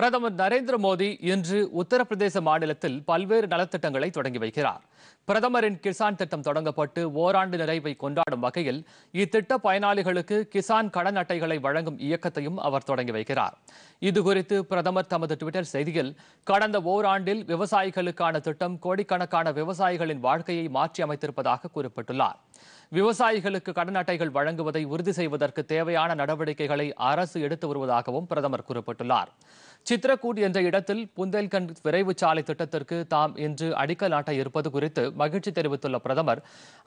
பிரதமர் நரேந்திர மோடி இன்று உத்தரப்பிரதேச மாநிலத்தில் பல்வேறு நலத்திட்டங்களை தொடங்கி வைக்கிறார் பிரதமரின் கிசான் திட்டம் தொடங்கப்பட்டு ஓராண்டு நிறைவை கொண்டாடும் வகையில் இத்திட்ட பயனாளிகளுக்கு கிசான் கடன் அட்டைகளை வழங்கும் இயக்கத்தையும் அவர் தொடங்கி வைக்கிறார் இதுகுறித்து பிரதமர் தமது டுவிட்டர் செய்தியில் கடந்த ஓராண்டில் விவசாயிகளுக்கான திட்டம் கோடிக்கணக்கான விவசாயிகளின் வாழ்க்கையை மாற்றி அமைத்திருப்பதாக குறிப்பிட்டுள்ளார் விவசாயிகளுக்கு கடன் அட்டைகள் வழங்குவதை உறுதி செய்வதற்கு தேவையான நடவடிக்கைகளை அரசு எடுத்து வருவதாகவும் பிரதமர் குறிப்பிட்டுள்ளார் சித்ரகூட் என்ற இடத்தில் புந்தேல்கண்ட் விரைவு சாலை திட்டத்திற்கு தாம் இன்று அடிக்கல் நாட்ட இருப்பது குறித்து மகிழ்ச்சி தெரிவித்துள்ள பிரதமர்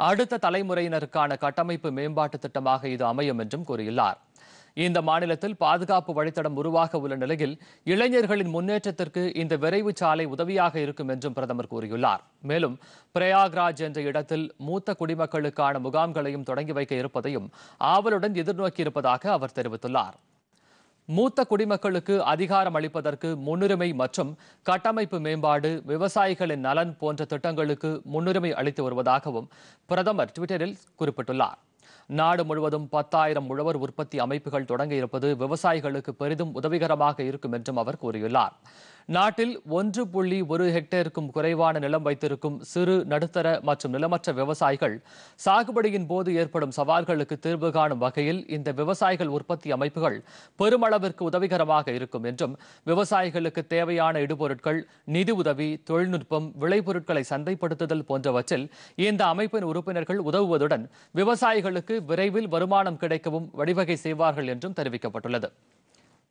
அடுத்த தலைமுறையினருக்கான கட்டமைப்பு மேம்பாட்டுத் திட்டமாக இது அமையும் என்றும் கூறியுள்ளார் இந்த மாநிலத்தில் பாதுகாப்பு வழித்தடம் உருவாக உள்ள நிலையில் இளைஞர்களின் முன்னேற்றத்திற்கு இந்த விரைவு சாலை உதவியாக இருக்கும் என்றும் பிரதமர் கூறியுள்ளார் மேலும் பிரயாக்ராஜ் என்ற இடத்தில் மூத்த குடிமக்களுக்கான முகாம்களையும் தொடங்கி வைக்க இருப்பதையும் ஆவலுடன் எதிர்நோக்கியிருப்பதாக அவர் தெரிவித்துள்ளார் மூத்த குடிமக்களுக்கு அதிகாரம் அளிப்பதற்கு முன்னுரிமை மற்றும் கட்டமைப்பு மேம்பாடு விவசாயிகளின் நலன் போன்ற திட்டங்களுக்கு முன்னுரிமை அளித்து வருவதாகவும் பிரதமர் டுவிட்டரில் குறிப்பிட்டுள்ளார் நாடு முழுவதும் பத்தாயிரம் உழவர் உற்பத்தி அமைப்புகள் தொடங்க இருப்பது விவசாயிகளுக்கு பெரிதும் உதவிகரமாக இருக்கும் என்றும் அவர் கூறியுள்ளார் நாட்டில் ஒன்று புள்ளி ஒரு ஹெக்டேருக்கும் குறைவான நிலம் வைத்திருக்கும் சிறு நடுத்தர மற்றும் நிலமற்ற விவசாயிகள் சாகுபடியின் போது ஏற்படும் சவால்களுக்கு தீர்வு காணும் வகையில் இந்த விவசாயிகள் உற்பத்தி அமைப்புகள் பெருமளவிற்கு உதவிகரமாக இருக்கும் என்றும் விவசாயிகளுக்கு தேவையான இடுபொருட்கள் நிதி உதவி தொழில்நுட்பம் விளைபொருட்களை சந்தைப்படுத்துதல் போன்றவற்றில் இந்த அமைப்பின் உறுப்பினர்கள் உதவுவதுடன் விவசாயிகளுக்கு விரைவில் வருமானம் கிடைக்கவும் வழிவகை செய்வார்கள் என்றும் தெரிவிக்கப்பட்டுள்ளது